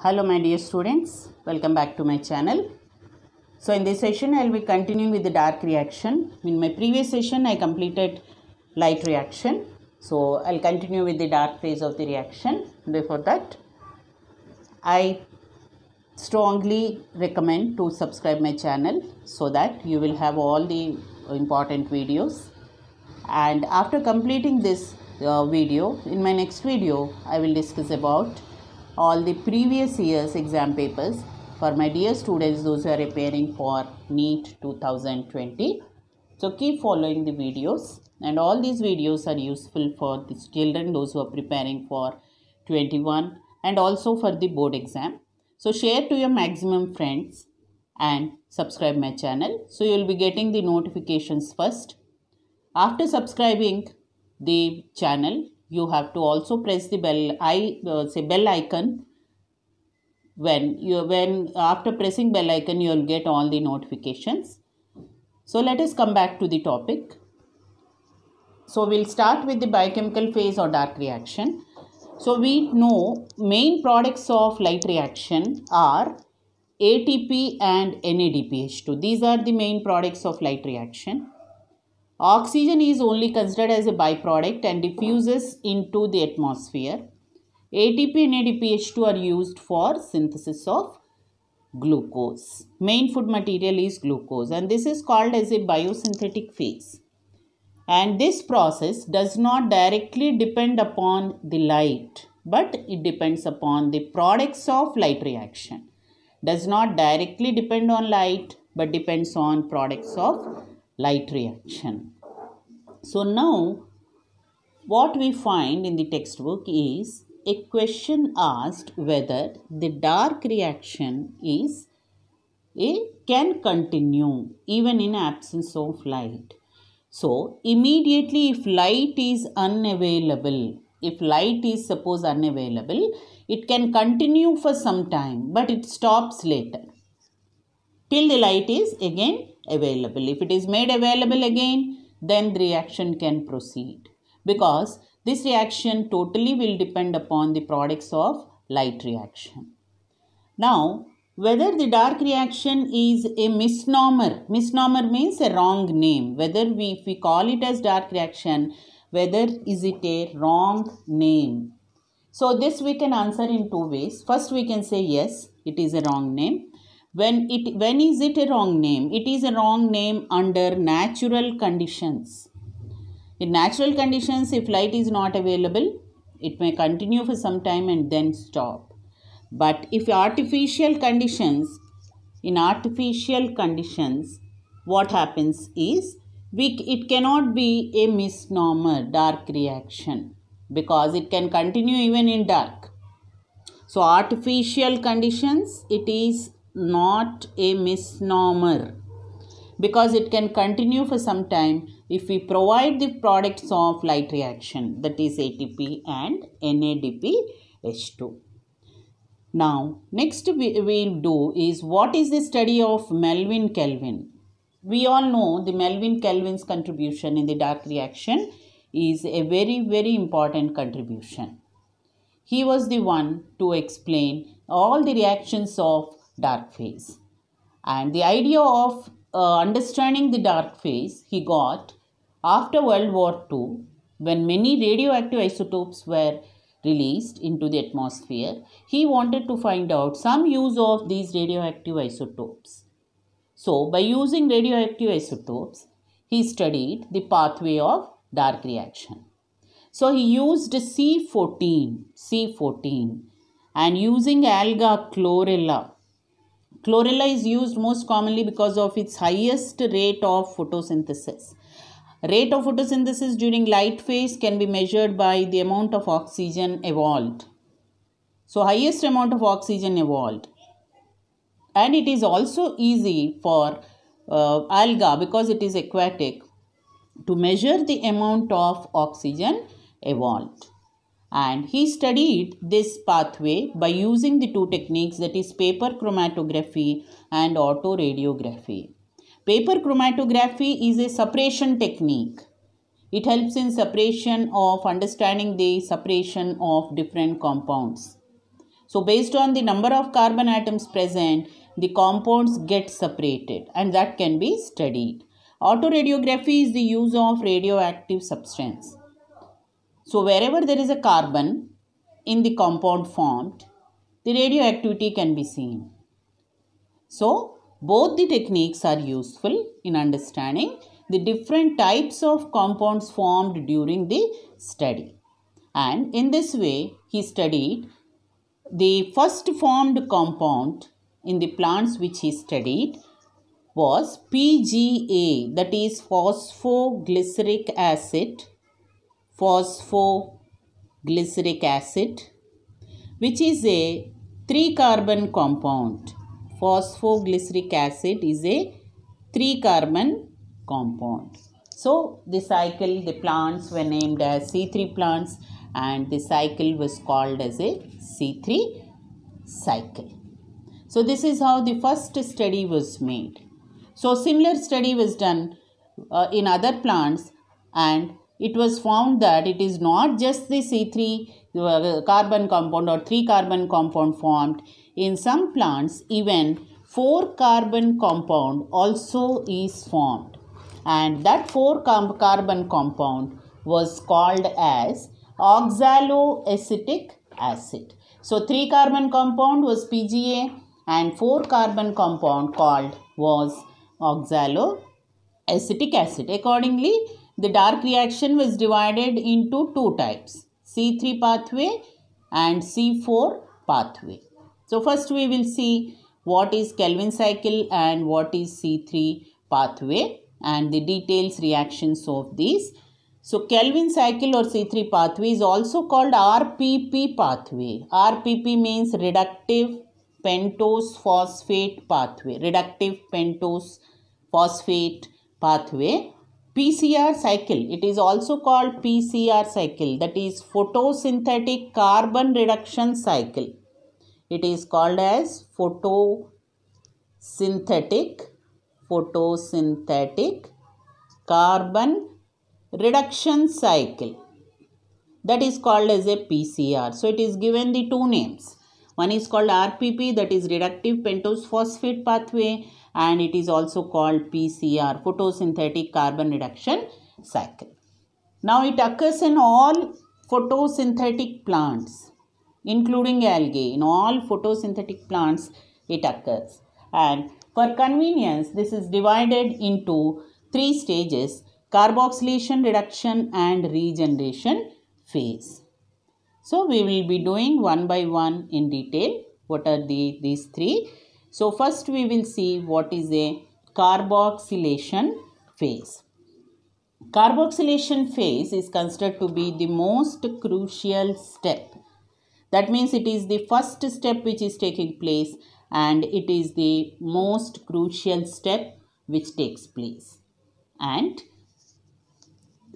hello my dear students welcome back to my channel so in this session i will be continuing with the dark reaction in my previous session i completed light reaction so i'll continue with the dark phase of the reaction before that i strongly recommend to subscribe my channel so that you will have all the important videos and after completing this uh, video in my next video i will discuss about all the previous year's exam papers for my dear students those who are preparing for NEET 2020. So keep following the videos and all these videos are useful for the children those who are preparing for 21 and also for the board exam. So share to your maximum friends and subscribe my channel so you will be getting the notifications first. After subscribing the channel you have to also press the bell i uh, say bell icon when you when after pressing bell icon you will get all the notifications so let us come back to the topic so we'll start with the biochemical phase or dark reaction so we know main products of light reaction are ATP and NADPH2 these are the main products of light reaction Oxygen is only considered as a byproduct and diffuses into the atmosphere. ATP and ADPH2 are used for synthesis of glucose. Main food material is glucose and this is called as a biosynthetic phase. And this process does not directly depend upon the light but it depends upon the products of light reaction. Does not directly depend on light but depends on products of light reaction. So now what we find in the textbook is a question asked whether the dark reaction is a can continue even in absence of light. So immediately if light is unavailable, if light is suppose unavailable, it can continue for some time but it stops later till the light is again available. If it is made available again, then the reaction can proceed because this reaction totally will depend upon the products of light reaction. Now, whether the dark reaction is a misnomer, misnomer means a wrong name. Whether we, if we call it as dark reaction, whether is it a wrong name? So this we can answer in two ways. First we can say yes, it is a wrong name. When, it, when is it a wrong name? It is a wrong name under natural conditions. In natural conditions, if light is not available, it may continue for some time and then stop. But if artificial conditions, in artificial conditions, what happens is we, it cannot be a misnomer dark reaction because it can continue even in dark. So, artificial conditions, it is not a misnomer because it can continue for some time if we provide the products of light reaction that is ATP and NADPH2. Now next we will do is what is the study of Melvin Kelvin. We all know the Melvin Kelvin's contribution in the dark reaction is a very very important contribution. He was the one to explain all the reactions of dark phase. And the idea of uh, understanding the dark phase he got after World War II when many radioactive isotopes were released into the atmosphere. He wanted to find out some use of these radioactive isotopes. So, by using radioactive isotopes, he studied the pathway of dark reaction. So, he used C14, C14 and using alga chlorella Chlorella is used most commonly because of its highest rate of photosynthesis. Rate of photosynthesis during light phase can be measured by the amount of oxygen evolved. So highest amount of oxygen evolved. And it is also easy for uh, alga because it is aquatic to measure the amount of oxygen evolved and he studied this pathway by using the two techniques that is paper chromatography and autoradiography. Paper chromatography is a separation technique. It helps in separation of understanding the separation of different compounds. So based on the number of carbon atoms present, the compounds get separated and that can be studied. Autoradiography is the use of radioactive substance. So, wherever there is a carbon in the compound formed, the radioactivity can be seen. So, both the techniques are useful in understanding the different types of compounds formed during the study. And in this way, he studied the first formed compound in the plants which he studied was PGA, that is phosphoglyceric acid phosphoglyceric acid which is a 3 carbon compound. Phosphoglyceric acid is a 3 carbon compound. So the cycle, the plants were named as C3 plants and the cycle was called as a C3 cycle. So this is how the first study was made. So similar study was done uh, in other plants and it was found that it is not just the C3 uh, carbon compound or 3 carbon compound formed. In some plants, even 4 carbon compound also is formed. And that 4 carbon compound was called as oxaloacetic acid. So 3 carbon compound was PGA and 4 carbon compound called was oxaloacetic acid. Accordingly, the dark reaction was divided into two types C3 pathway and C4 pathway. So first we will see what is Kelvin cycle and what is C3 pathway and the details reactions of these. So Kelvin cycle or C3 pathway is also called RPP pathway. RPP means reductive pentose phosphate pathway. Reductive pentose phosphate pathway PCR cycle, it is also called PCR cycle, that is photosynthetic carbon reduction cycle. It is called as photosynthetic, photosynthetic carbon reduction cycle. That is called as a PCR. So it is given the two names. One is called RPP, that is reductive pentose phosphate pathway, and it is also called PCR photosynthetic carbon reduction cycle. Now it occurs in all photosynthetic plants including algae in all photosynthetic plants it occurs and for convenience this is divided into three stages carboxylation reduction and regeneration phase. So we will be doing one by one in detail what are the these three so first we will see what is a carboxylation phase. Carboxylation phase is considered to be the most crucial step. That means it is the first step which is taking place and it is the most crucial step which takes place. And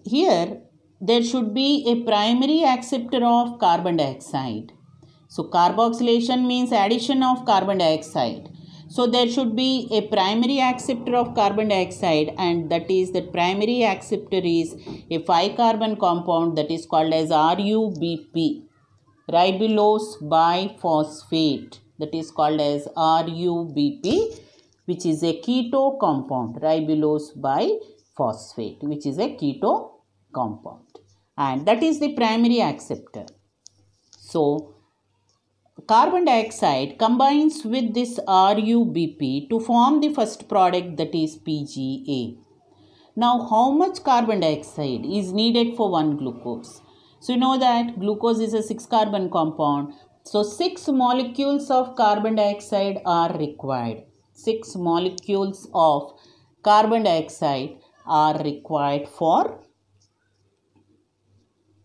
here there should be a primary acceptor of carbon dioxide so carboxylation means addition of carbon dioxide. So there should be a primary acceptor of carbon dioxide and that is the primary acceptor is a 5 carbon compound that is called as RUBP ribulose biphosphate that is called as RUBP which is a keto compound ribulose biphosphate which is a keto compound and that is the primary acceptor. So carbon dioxide combines with this RUBP to form the first product that is PGA. Now, how much carbon dioxide is needed for one glucose? So, you know that glucose is a 6 carbon compound. So, 6 molecules of carbon dioxide are required. 6 molecules of carbon dioxide are required for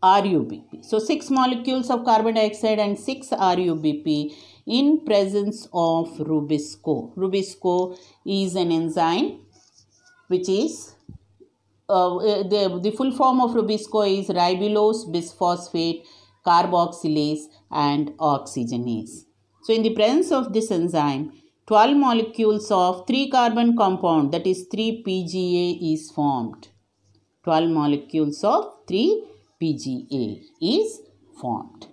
RUBP. So, 6 molecules of carbon dioxide and 6 RUBP in presence of Rubisco. Rubisco is an enzyme which is uh, uh, the, the full form of Rubisco is ribulose bisphosphate carboxylase and oxygenase. So, in the presence of this enzyme, 12 molecules of 3 carbon compound that is 3 PGA is formed. 12 molecules of 3 PGA is formed.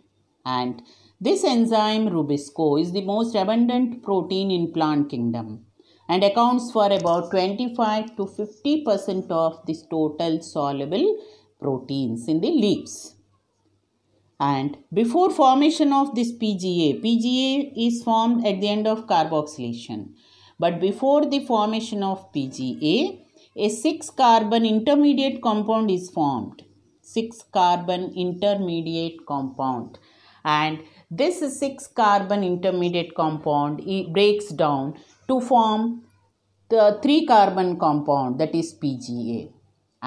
And this enzyme rubisco is the most abundant protein in plant kingdom and accounts for about 25 to 50% of this total soluble proteins in the leaves. And before formation of this PGA, PGA is formed at the end of carboxylation. But before the formation of PGA, a 6 carbon intermediate compound is formed 6 carbon intermediate compound and this 6 carbon intermediate compound it breaks down to form the 3 carbon compound that is PGA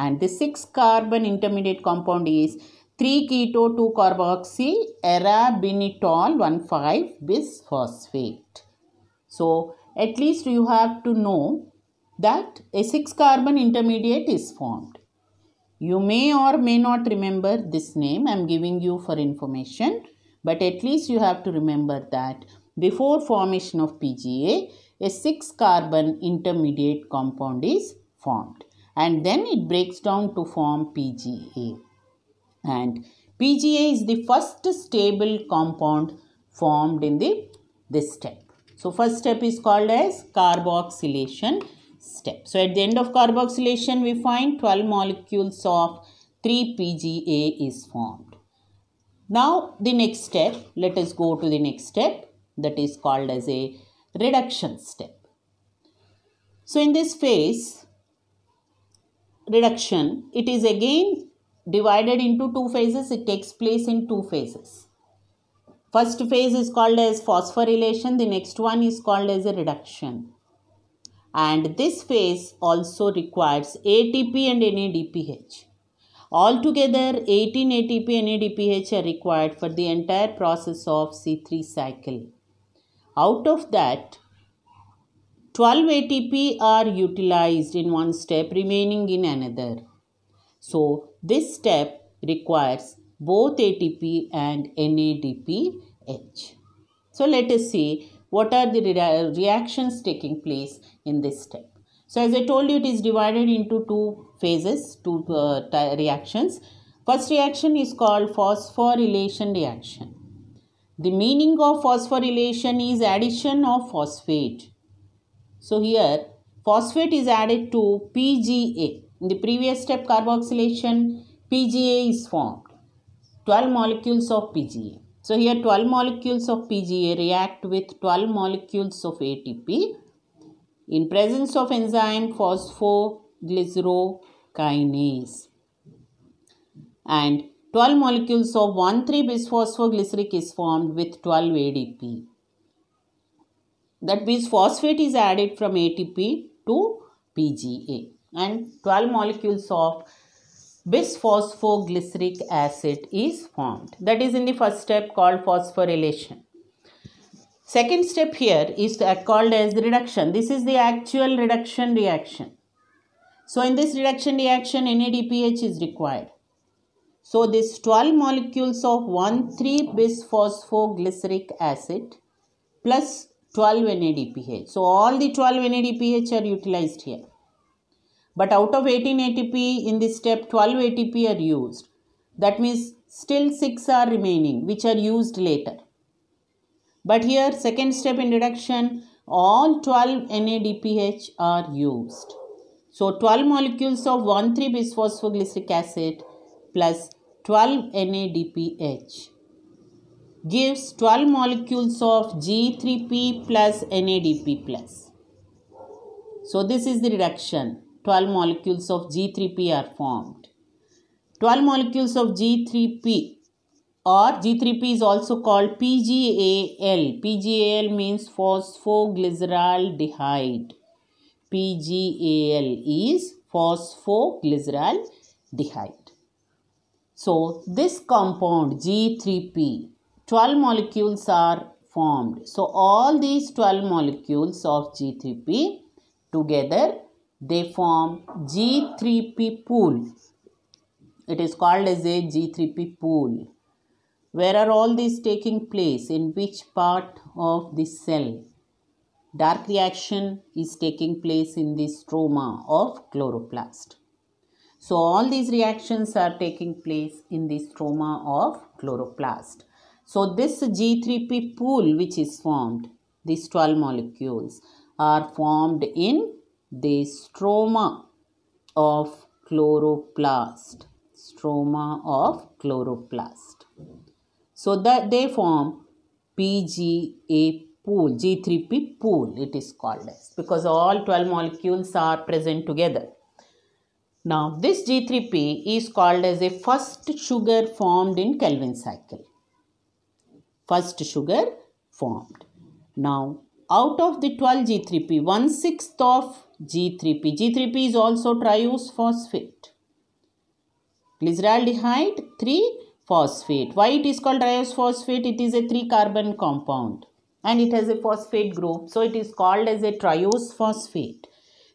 and the 6 carbon intermediate compound is 3 keto 2 carboxy arabinitol 15 bisphosphate. So at least you have to know that a 6 carbon intermediate is formed. You may or may not remember this name, I am giving you for information, but at least you have to remember that before formation of PGA, a 6 carbon intermediate compound is formed and then it breaks down to form PGA. And PGA is the first stable compound formed in the this step. So first step is called as carboxylation step. So, at the end of carboxylation, we find 12 molecules of 3PGA is formed. Now, the next step, let us go to the next step that is called as a reduction step. So, in this phase, reduction, it is again divided into two phases. It takes place in two phases. First phase is called as phosphorylation. The next one is called as a reduction and this phase also requires ATP and NADPH. Altogether 18 ATP and NADPH are required for the entire process of C3 cycle. Out of that 12 ATP are utilized in one step remaining in another. So this step requires both ATP and NADPH. So let us see what are the re- reactions taking place in this step. So as I told you, it is divided into two phases, two uh, reactions. First reaction is called phosphorylation reaction. The meaning of phosphorylation is addition of phosphate. So here phosphate is added to PGA. In the previous step carboxylation, PGA is formed. 12 molecules of PGA. So here 12 molecules of PGA react with 12 molecules of ATP. In presence of enzyme phosphoglycerokinase and 12 molecules of 1,3-bisphosphoglyceric is formed with 12 ADP. That means phosphate is added from ATP to PGA and 12 molecules of bisphosphoglyceric acid is formed. That is in the first step called phosphorylation. Second step here is called as reduction. This is the actual reduction reaction. So in this reduction reaction NADPH is required. So this 12 molecules of 1,3-bisphosphoglyceric acid plus 12 NADPH. So all the 12 NADPH are utilized here. But out of 18 ATP in this step, 12 ATP are used. That means still 6 are remaining which are used later. But here second step in reduction, all 12 NADPH are used. So 12 molecules of 1,3 phosphoglyceric acid plus 12 NADPH gives 12 molecules of G3P plus NADP plus. So this is the reduction. 12 molecules of G3P are formed. 12 molecules of G3P or G3P is also called PGAL. PGAL means phosphoglyceraldehyde. PGAL is phosphoglyceraldehyde. So this compound G3P, 12 molecules are formed. So all these 12 molecules of G3P together they form G3P pool. It is called as a G3P pool. Where are all these taking place? In which part of the cell? Dark reaction is taking place in the stroma of chloroplast. So, all these reactions are taking place in the stroma of chloroplast. So, this G3P pool which is formed, these 12 molecules are formed in the stroma of chloroplast stroma of chloroplast so that they form pga pool g3p pool it is called as because all 12 molecules are present together now this g3p is called as a first sugar formed in kelvin cycle first sugar formed now out of the 12 g3p one sixth of G3P. G3P is also triose phosphate, Glyceraldehyde 3 phosphate. Why it is called triose phosphate? It is a 3 carbon compound and it has a phosphate group. So it is called as a triose phosphate.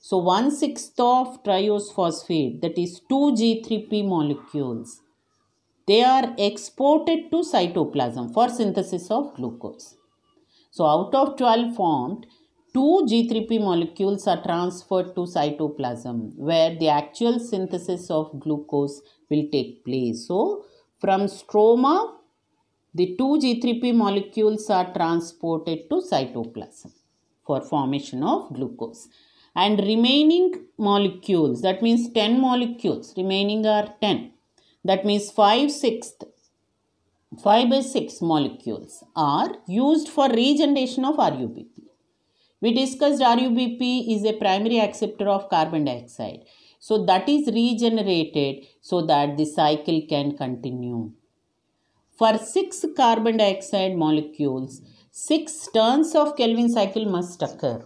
So one sixth of triose phosphate, that is 2G3P molecules. They are exported to cytoplasm for synthesis of glucose. So out of 12 formed, two G3P molecules are transferred to cytoplasm where the actual synthesis of glucose will take place. So, from stroma, the two G3P molecules are transported to cytoplasm for formation of glucose. And remaining molecules, that means 10 molecules, remaining are 10. That means 5 sixth 5 by 6 molecules are used for regeneration of RUBP. We discussed RUBP is a primary acceptor of carbon dioxide. So that is regenerated so that the cycle can continue. For 6 carbon dioxide molecules, 6 turns of Kelvin cycle must occur.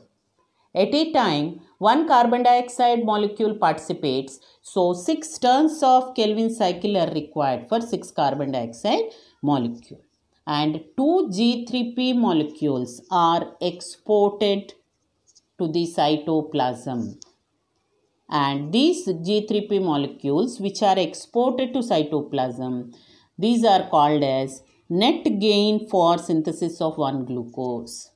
At a time, one carbon dioxide molecule participates. So, 6 turns of Kelvin cycle are required for 6 carbon dioxide molecules and two G3P molecules are exported to the cytoplasm. And these G3P molecules which are exported to cytoplasm, these are called as net gain for synthesis of 1 glucose.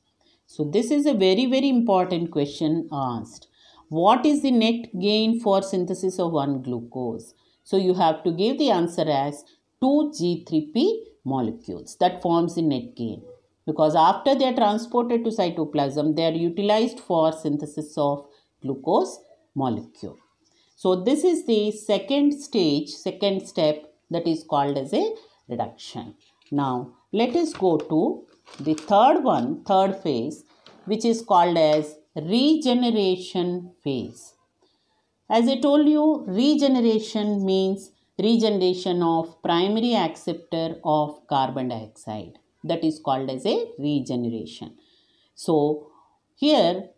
So this is a very very important question asked. What is the net gain for synthesis of 1 glucose? So you have to give the answer as 2G3P molecules that forms the net gain because after they are transported to cytoplasm they are utilized for synthesis of glucose molecule. So this is the second stage, second step that is called as a reduction. Now let us go to the third one, third phase which is called as regeneration phase. As I told you, regeneration means regeneration of primary acceptor of carbon dioxide that is called as a regeneration. So here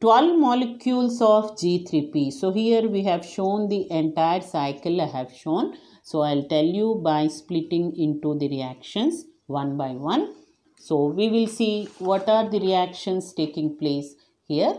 12 molecules of G3P. So here we have shown the entire cycle I have shown. So I'll tell you by splitting into the reactions one by one. So we will see what are the reactions taking place here.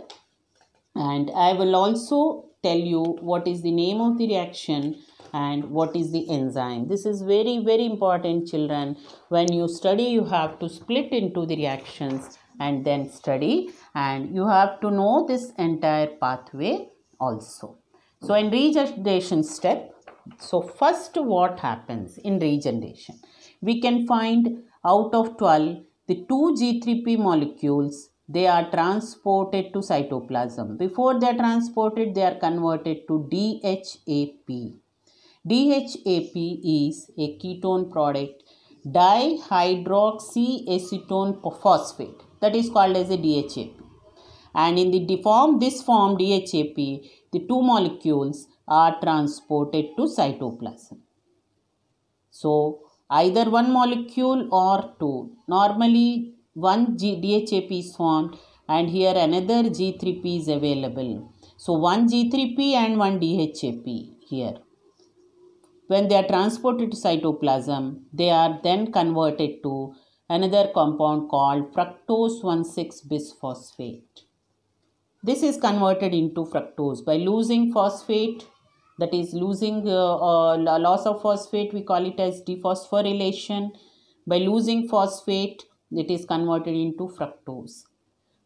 And I will also tell you what is the name of the reaction and what is the enzyme this is very very important children when you study you have to split into the reactions and then study and you have to know this entire pathway also so in regeneration step so first what happens in regeneration we can find out of 12 the two g3p molecules they are transported to cytoplasm before they are transported they are converted to dhap DHAP is a ketone product dihydroxyacetone phosphate that is called as a DHAP. And in the deform this form DHAP, the two molecules are transported to cytoplasm. So either one molecule or two. Normally one G DHAP is formed and here another G3P is available. So one G3P and one DHAP here. When they are transported to cytoplasm, they are then converted to another compound called fructose 1,6 bisphosphate. This is converted into fructose by losing phosphate, that is, losing uh, uh, loss of phosphate, we call it as dephosphorylation. By losing phosphate, it is converted into fructose.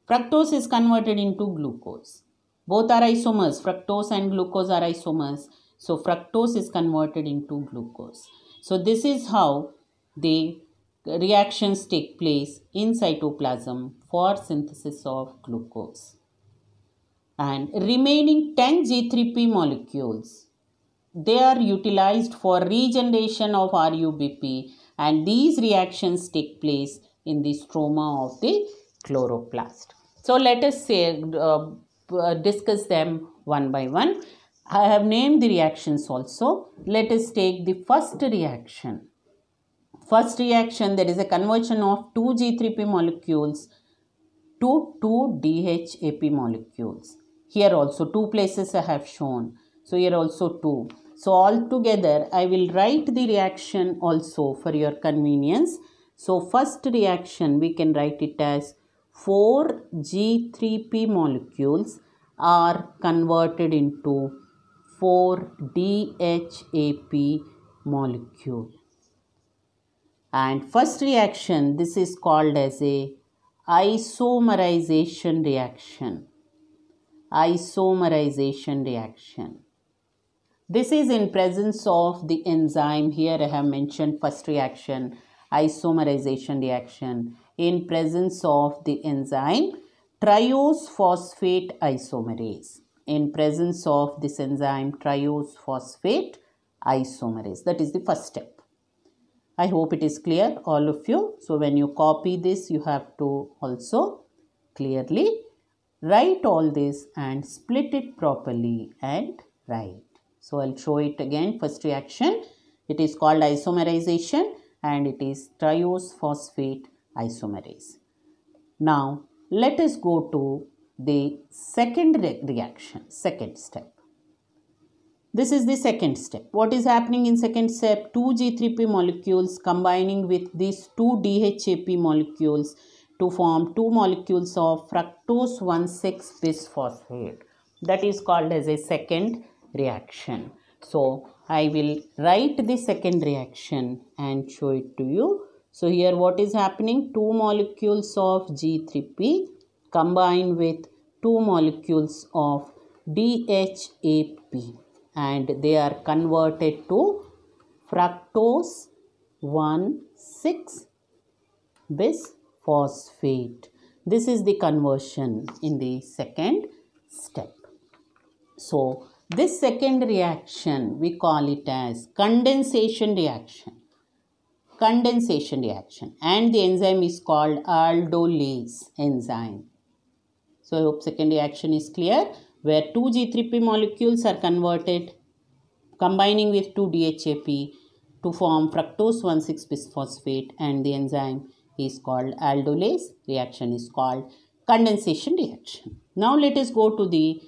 Fructose is converted into glucose. Both are isomers, fructose and glucose are isomers. So fructose is converted into glucose. So this is how the reactions take place in cytoplasm for synthesis of glucose. And remaining 10 G3P molecules, they are utilized for regeneration of RUBP and these reactions take place in the stroma of the chloroplast. So let us say, uh, discuss them one by one. I have named the reactions also. Let us take the first reaction. First reaction, there is a conversion of 2G3P molecules to 2DHAP molecules. Here also two places I have shown. So here also two. So all together I will write the reaction also for your convenience. So first reaction we can write it as 4G3P molecules are converted into 4 DHAP molecule. And first reaction, this is called as a isomerization reaction. Isomerization reaction. This is in presence of the enzyme. Here I have mentioned first reaction, isomerization reaction. In presence of the enzyme triose phosphate isomerase in presence of this enzyme triose phosphate isomerase. That is the first step. I hope it is clear all of you. So when you copy this you have to also clearly write all this and split it properly and write. So I'll show it again first reaction. It is called isomerization and it is triose phosphate isomerase. Now let us go to the second re reaction, second step. This is the second step. What is happening in second step? 2 G3P molecules combining with these 2 DHAP molecules to form 2 molecules of fructose 1,6 bisphosphate. That is called as a second reaction. So, I will write the second reaction and show it to you. So, here what is happening? 2 molecules of G3P combine with two molecules of DHAP and they are converted to fructose 1 6 bisphosphate. This is the conversion in the second step. So, this second reaction we call it as condensation reaction. Condensation reaction and the enzyme is called aldolase enzyme. So I hope secondary action is clear where 2G3P molecules are converted combining with 2-DHAP to form fructose 1,6-bisphosphate and the enzyme is called aldolase reaction is called condensation reaction. Now let us go to the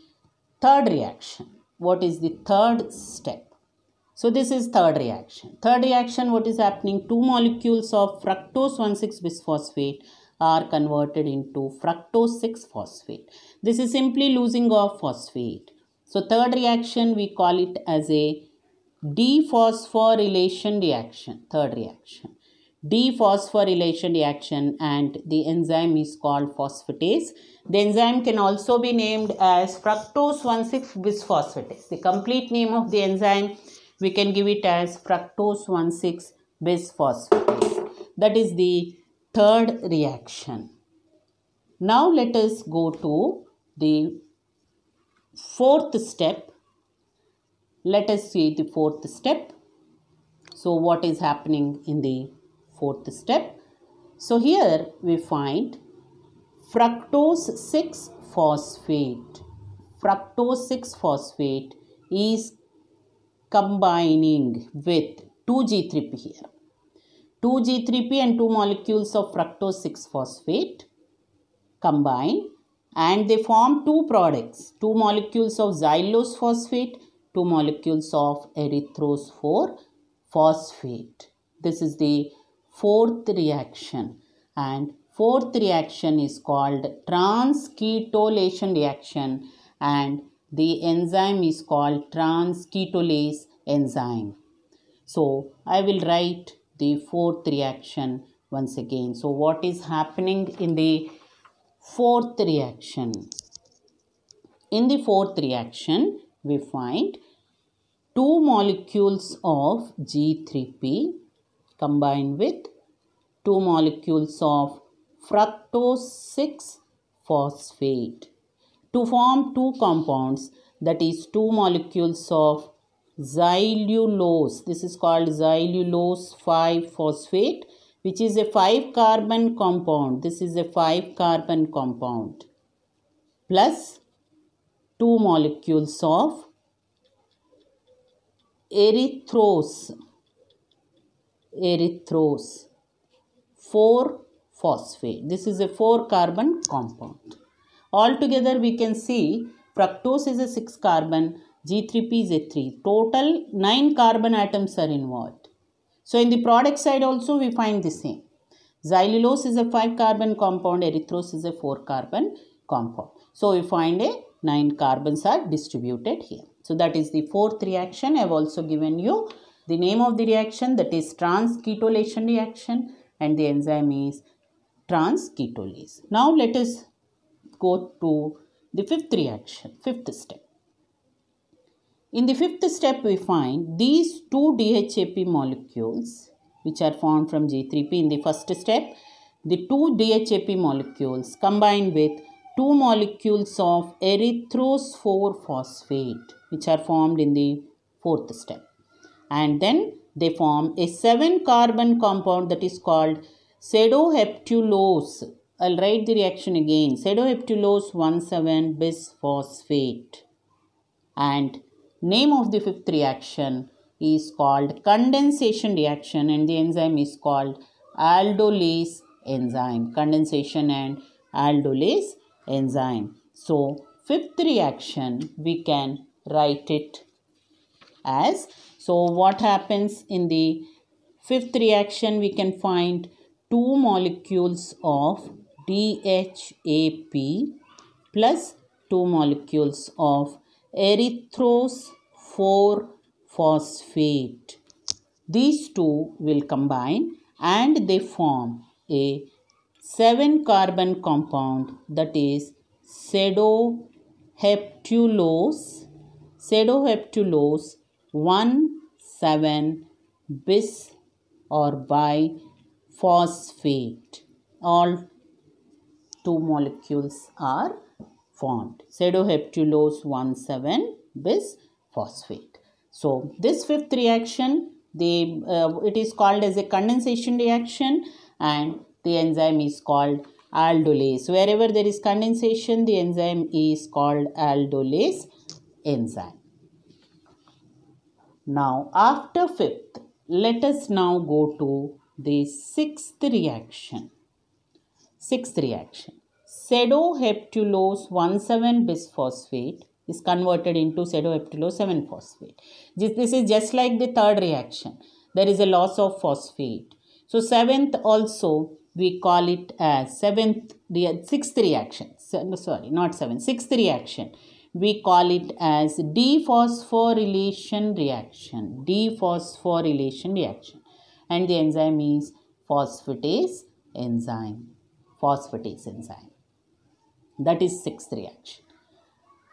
third reaction. What is the third step? So this is third reaction. Third reaction what is happening? Two molecules of fructose 1,6-bisphosphate are converted into fructose 6-phosphate. This is simply losing of phosphate. So third reaction we call it as a dephosphorylation reaction, third reaction. Dephosphorylation reaction and the enzyme is called phosphatase. The enzyme can also be named as fructose 1,6 bisphosphatase. The complete name of the enzyme we can give it as fructose 1,6 bisphosphatase. That is the third reaction. Now let us go to the fourth step. Let us see the fourth step. So what is happening in the fourth step? So here we find fructose 6 phosphate. Fructose 6 phosphate is combining with 2G3P here. 2G3P and 2 molecules of fructose 6-phosphate combine and they form two products, 2 molecules of xylose phosphate, 2 molecules of erythrose 4 phosphate. This is the fourth reaction and fourth reaction is called transketolation reaction and the enzyme is called transketolase enzyme. So, I will write the fourth reaction once again. So what is happening in the fourth reaction? In the fourth reaction, we find two molecules of G3P combined with two molecules of fructose 6 phosphate to form two compounds that is two molecules of xylulose. This is called xylulose 5 phosphate which is a 5 carbon compound. This is a 5 carbon compound plus 2 molecules of erythrose. Erythrose 4 phosphate. This is a 4 carbon compound. Altogether we can see fructose is a 6 carbon G3PZ3. Total 9 carbon atoms are involved. So in the product side also we find the same. Xylulose is a 5 carbon compound, erythrose is a 4 carbon compound. So we find a 9 carbons are distributed here. So that is the fourth reaction. I have also given you the name of the reaction that is transketolation reaction and the enzyme is transketolase. Now let us go to the fifth reaction, fifth step. In the fifth step, we find these two DHAP molecules, which are formed from G3P in the first step, the two DHAP molecules combine with two molecules of four phosphate, which are formed in the fourth step. And then they form a 7 carbon compound that is called pseudoheptulose. I'll write the reaction again. Pseudoheptulose 1,7 bisphosphate. And Name of the fifth reaction is called condensation reaction and the enzyme is called aldolase enzyme. Condensation and aldolase enzyme. So, fifth reaction we can write it as. So, what happens in the fifth reaction we can find two molecules of DHAP plus two molecules of erythrose 4 phosphate. These two will combine and they form a 7 carbon compound that is pseudoheptulose pseudoheptulose 1 7 bis or phosphate. all two molecules are formed. Pseudoheptulose 1,7 phosphate. So this fifth reaction, the uh, it is called as a condensation reaction and the enzyme is called aldolase. Wherever there is condensation, the enzyme is called aldolase enzyme. Now after fifth, let us now go to the sixth reaction. Sixth reaction. Sedoheptulose 1,7 bisphosphate is converted into sedoheptulose 7 phosphate. This is just like the third reaction. There is a loss of phosphate. So, seventh also we call it as seventh, sixth reaction. Sorry, not seventh, sixth reaction. We call it as dephosphorylation reaction. Dephosphorylation reaction. And the enzyme is phosphatase enzyme. Phosphatase enzyme. That is sixth reaction.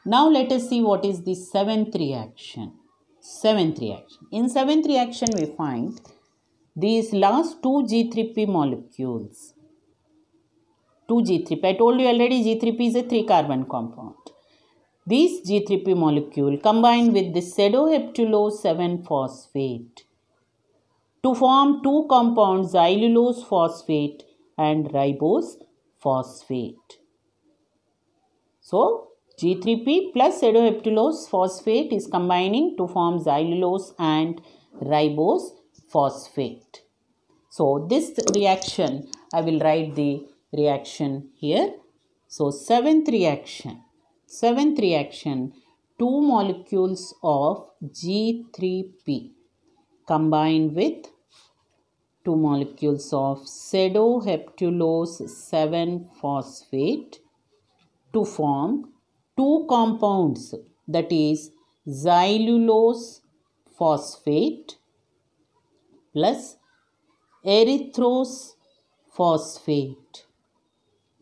Now let us see what is the seventh reaction. Seventh reaction. In seventh reaction we find these last two G3P molecules. 2 G3P. I told you already G3P is a 3 carbon compound. These G3P molecule combine with the pseudoheptulo-7 phosphate to form two compounds xylulose phosphate and ribose phosphate. So, G3P plus pseudoheptulose phosphate is combining to form xylulose and ribose phosphate. So, this reaction, I will write the reaction here. So, seventh reaction, seventh reaction, two molecules of G3P combined with two molecules of pseudoheptulose 7 phosphate to form two compounds that is xylulose phosphate plus erythrose phosphate.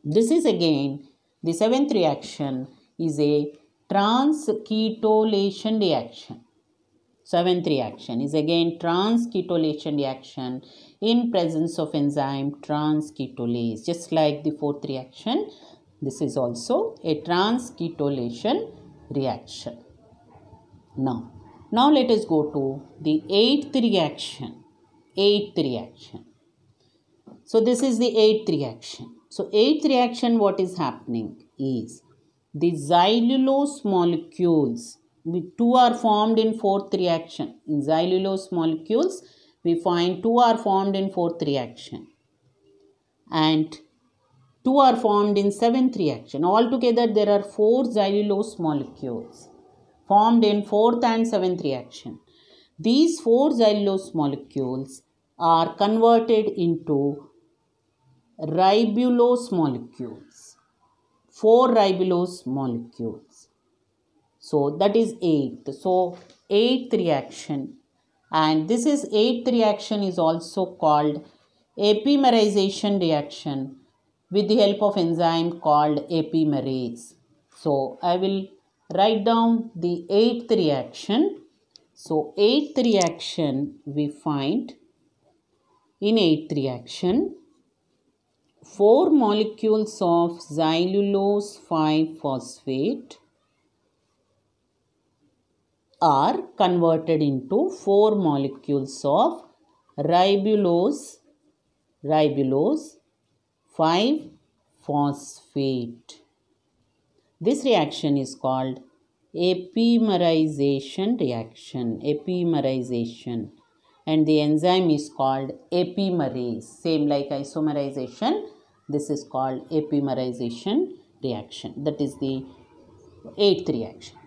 This is again the seventh reaction is a transketolation reaction. Seventh reaction is again transketolation reaction in presence of enzyme transketolase just like the fourth reaction this is also a transketolation reaction. Now, now let us go to the eighth reaction. Eighth reaction. So this is the eighth reaction. So eighth reaction what is happening is the xylulose molecules two are formed in fourth reaction. In xylulose molecules we find two are formed in fourth reaction and Two are formed in seventh reaction. Altogether, there are four xylulose molecules formed in 4th and 7th reaction. These four xylulose molecules are converted into ribulose molecules. Four ribulose molecules. So that is 8th. So 8th reaction and this is 8th reaction is also called epimerization reaction with the help of enzyme called epimerase. So I will write down the eighth reaction. So eighth reaction we find in eighth reaction four molecules of xylulose 5 phosphate are converted into four molecules of ribulose ribulose 5-phosphate. This reaction is called epimerization reaction. Epimerization. And the enzyme is called epimerase. Same like isomerization. This is called epimerization reaction. That is the eighth reaction.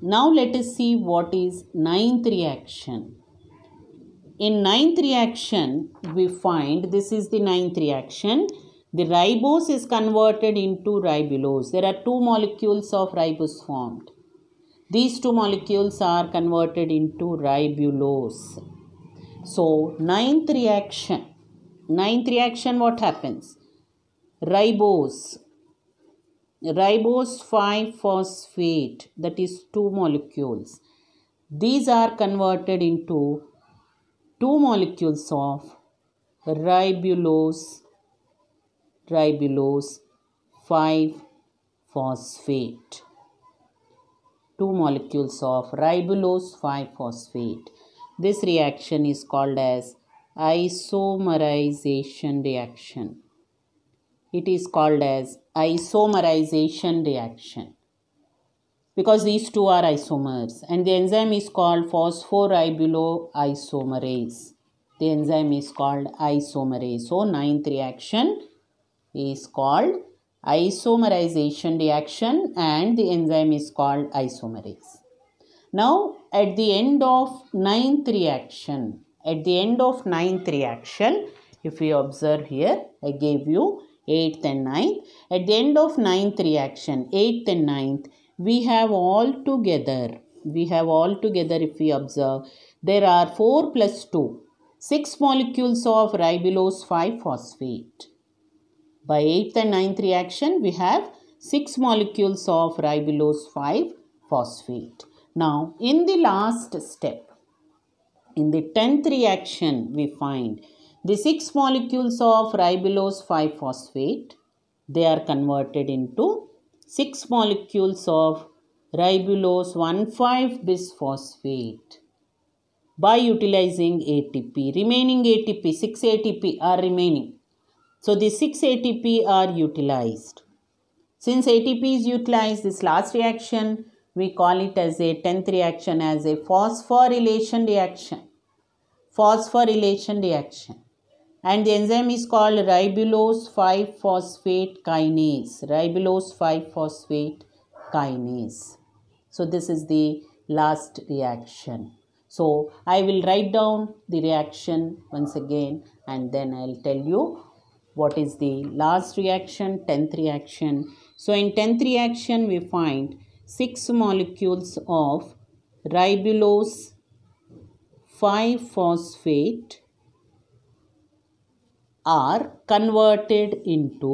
Now let us see what is ninth reaction. In ninth reaction, we find this is the ninth reaction the ribose is converted into ribulose. There are two molecules of ribose formed. These two molecules are converted into ribulose. So, ninth reaction. Ninth reaction, what happens? Ribose. Ribose 5 phosphate, that is two molecules. These are converted into two molecules of ribulose Ribulose 5 phosphate. Two molecules of ribulose 5 phosphate. This reaction is called as isomerization reaction. It is called as isomerization reaction because these two are isomers and the enzyme is called phosphoribuloisomerase. The enzyme is called isomerase. So, ninth reaction is called isomerization reaction and the enzyme is called isomerase. Now at the end of ninth reaction, at the end of ninth reaction, if we observe here, I gave you 8th and ninth. At the end of ninth reaction, 8th and ninth, we have all together, we have all together if we observe, there are 4 plus 2, 6 molecules of ribulose 5 phosphate. By 8th and 9th reaction, we have 6 molecules of ribulose 5 phosphate. Now, in the last step, in the 10th reaction, we find the 6 molecules of ribulose 5 phosphate. They are converted into 6 molecules of ribulose 1,5 bisphosphate by utilizing ATP. Remaining ATP, 6 ATP are remaining. So the 6 ATP are utilized. Since ATP is utilized, this last reaction, we call it as a 10th reaction as a phosphorylation reaction. Phosphorylation reaction. And the enzyme is called ribulose 5-phosphate kinase. Ribulose 5-phosphate kinase. So this is the last reaction. So I will write down the reaction once again and then I'll tell you what is the last reaction 10th reaction so in 10th reaction we find 6 molecules of ribulose 5 phosphate are converted into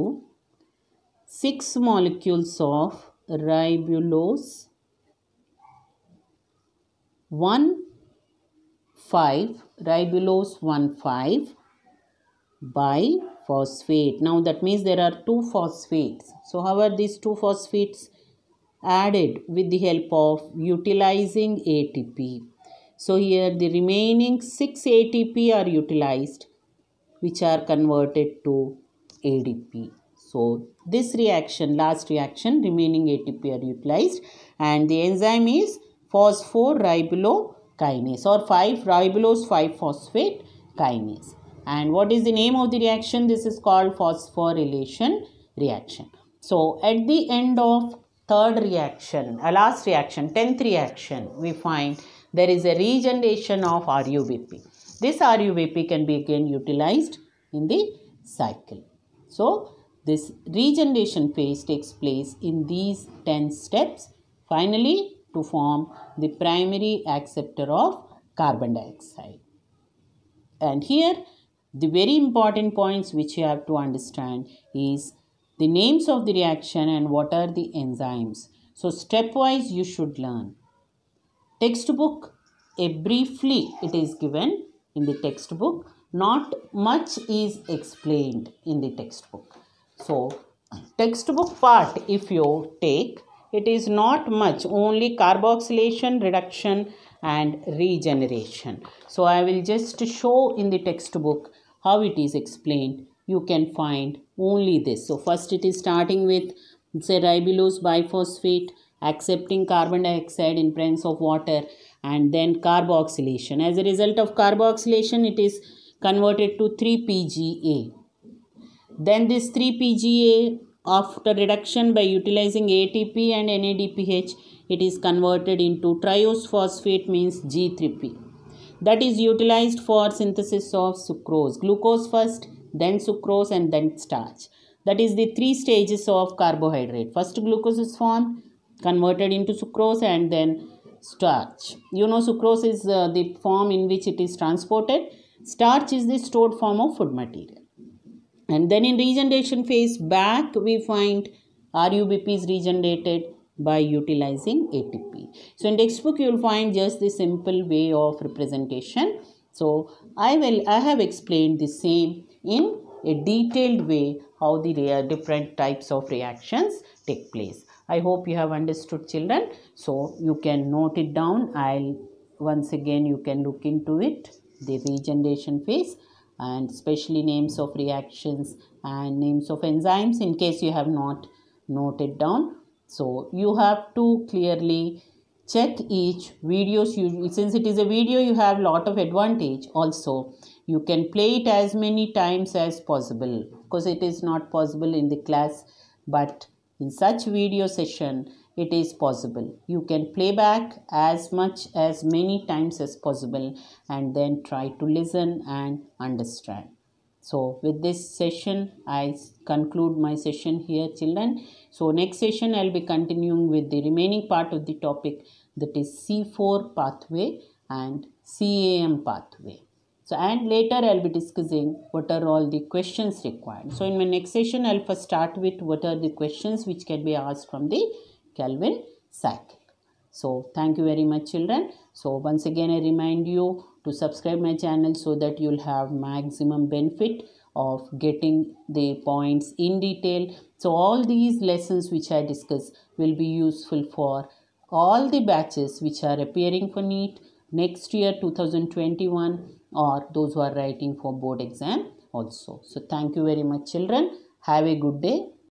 6 molecules of ribulose 1 5 ribulose 1 5 by phosphate. Now that means there are two phosphates. So how are these two phosphates added with the help of utilizing ATP. So here the remaining 6 ATP are utilized which are converted to ADP. So this reaction, last reaction, remaining ATP are utilized and the enzyme is phosphoribolokinase or 5-ribulose 5-phosphate kinase. And what is the name of the reaction? This is called phosphorylation reaction. So at the end of third reaction, a uh, last reaction, tenth reaction, we find there is a regeneration of RUBP. This RUBP can be again utilized in the cycle. So this regeneration phase takes place in these 10 steps finally to form the primary acceptor of carbon dioxide. And here the very important points which you have to understand is the names of the reaction and what are the enzymes so stepwise you should learn textbook a briefly it is given in the textbook not much is explained in the textbook so textbook part if you take it is not much only carboxylation reduction and regeneration so i will just show in the textbook how it is explained you can find only this so first it is starting with say ribulose biphosphate accepting carbon dioxide in presence of water and then carboxylation as a result of carboxylation it is converted to 3pga then this 3pga after reduction by utilizing ATP and NADPH, it is converted into triose phosphate means G3P that is utilized for synthesis of sucrose. Glucose first, then sucrose and then starch. That is the three stages of carbohydrate. First glucose is formed, converted into sucrose and then starch. You know sucrose is uh, the form in which it is transported. Starch is the stored form of food material. And then in regeneration phase back we find RUBP is regenerated by utilizing ATP. So in textbook you will find just the simple way of representation. So I will I have explained the same in a detailed way how the different types of reactions take place. I hope you have understood children. So you can note it down. I'll once again you can look into it the regeneration phase and especially names of reactions and names of enzymes in case you have not noted down so you have to clearly check each video. Since it is a video, you have lot of advantage also. You can play it as many times as possible. because it is not possible in the class, but in such video session, it is possible. You can play back as much as many times as possible and then try to listen and understand so with this session i conclude my session here children so next session i'll be continuing with the remaining part of the topic that is c4 pathway and cam pathway so and later i'll be discussing what are all the questions required so in my next session i'll first start with what are the questions which can be asked from the calvin cycle so thank you very much children so once again i remind you to subscribe my channel so that you'll have maximum benefit of getting the points in detail. So all these lessons which I discuss will be useful for all the batches which are appearing for NEET next year 2021 or those who are writing for board exam also. So thank you very much children. Have a good day.